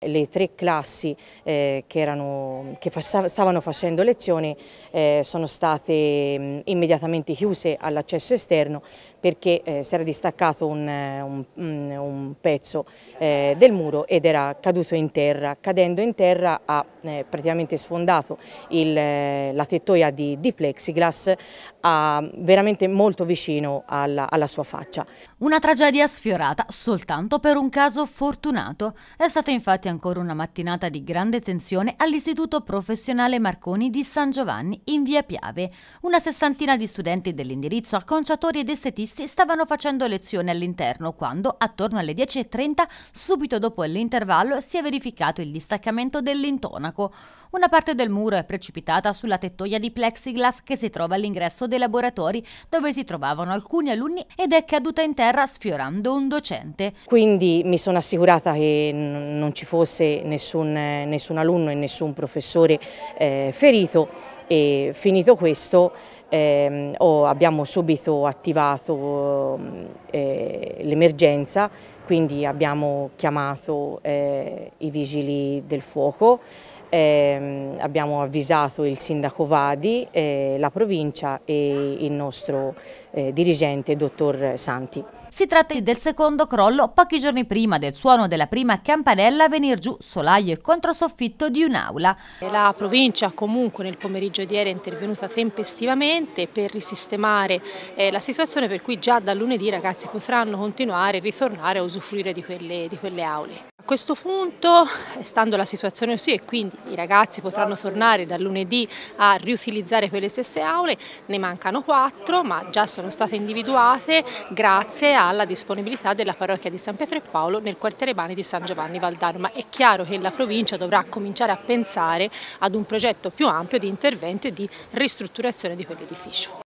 Le tre classi eh, che, erano, che, stavano facendo lezioni eh, sono state mh, mm, immediatamente chiuse all'accesso esterno perché eh, si era distaccato un, eh, un, mm, un pezzo eh, del muro ed era caduto in terra. Cadendo in terra ha eh, praticamente sfondato il, eh, la tettoia di, di plexiglass a, veramente molto vicino alla, alla sua faccia. Una tragedia sfiorata soltanto per un caso fortunato. È stata infatti ancora una mattinata di grande tensione all'Istituto Professionale Marconi di San Giovanni in via Piave. Una sessantina di studenti dell'indirizzo, acconciatori ed estetisti giornalisti stavano facendo lezione all'interno quando, attorno alle 10.30, subito dopo l'intervallo, si è verificato il distaccamento dell'intonaco. Una parte del muro è precipitata sulla tettoia di plexiglass che si trova all'ingresso dei laboratori dove si trovavano alcuni alunni ed è caduta in terra sfiorando un docente. Quindi mi sono assicurata che non ci fosse nessun, nessun alunno e nessun professore eh, ferito e finito questo eh, abbiamo subito attivato eh, l'emergenza, quindi abbiamo chiamato eh, i vigili del fuoco, eh, abbiamo avvisato il sindaco Vadi, eh, la provincia e il nostro eh, dirigente dottor Santi. Si tratta del secondo crollo pochi giorni prima del suono della prima campanella a venir giù solaio e controsoffitto di un'aula. La provincia comunque nel pomeriggio di ieri è intervenuta tempestivamente per risistemare eh, la situazione per cui già da lunedì i ragazzi potranno continuare, e ritornare a usufruire di quelle, di quelle aule questo punto, eh, stando la situazione così e quindi i ragazzi potranno tornare dal lunedì a riutilizzare quelle stesse aule, ne mancano quattro ma già sono state individuate grazie alla disponibilità della parrocchia di San Pietro e Paolo nel quartiere Bani di San Giovanni Valdarno. Ma è chiaro che la provincia dovrà cominciare a pensare ad un progetto più ampio di intervento e di ristrutturazione di quell'edificio.